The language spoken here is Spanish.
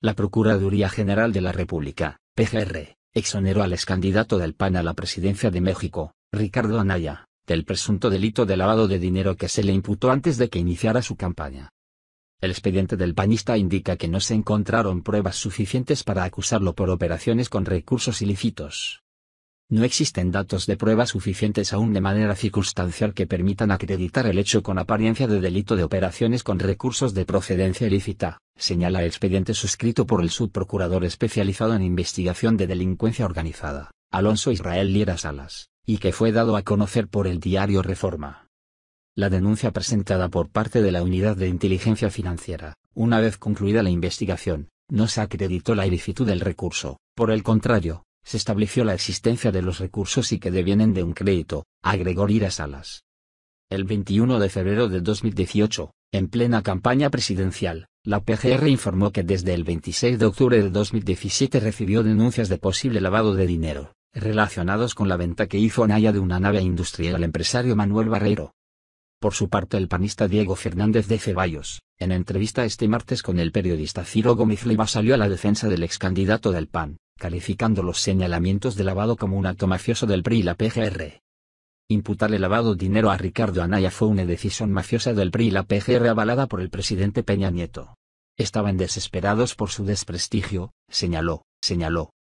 La Procuraduría General de la República, PGR, exoneró al candidato del PAN a la presidencia de México, Ricardo Anaya, del presunto delito de lavado de dinero que se le imputó antes de que iniciara su campaña. El expediente del panista indica que no se encontraron pruebas suficientes para acusarlo por operaciones con recursos ilícitos, no existen datos de prueba suficientes aún de manera circunstancial que permitan acreditar el hecho con apariencia de delito de operaciones con recursos de procedencia ilícita, señala el expediente suscrito por el subprocurador especializado en investigación de delincuencia organizada, Alonso Israel Liera Salas, y que fue dado a conocer por el diario Reforma la denuncia presentada por parte de la Unidad de Inteligencia Financiera, una vez concluida la investigación, no se acreditó la ilicitud del recurso, por el contrario, se estableció la existencia de los recursos y que devienen de un crédito, agregó Ira Salas. El 21 de febrero de 2018, en plena campaña presidencial, la PGR informó que desde el 26 de octubre de 2017 recibió denuncias de posible lavado de dinero, relacionados con la venta que hizo Naya de una nave industrial al empresario Manuel Barrero. Por su parte el panista Diego Fernández de Ceballos, en entrevista este martes con el periodista Ciro Gómez Leiva salió a la defensa del ex candidato del PAN, calificando los señalamientos de lavado como un acto mafioso del PRI y la PGR. Imputarle lavado dinero a Ricardo Anaya fue una decisión mafiosa del PRI y la PGR avalada por el presidente Peña Nieto. Estaban desesperados por su desprestigio, señaló, señaló.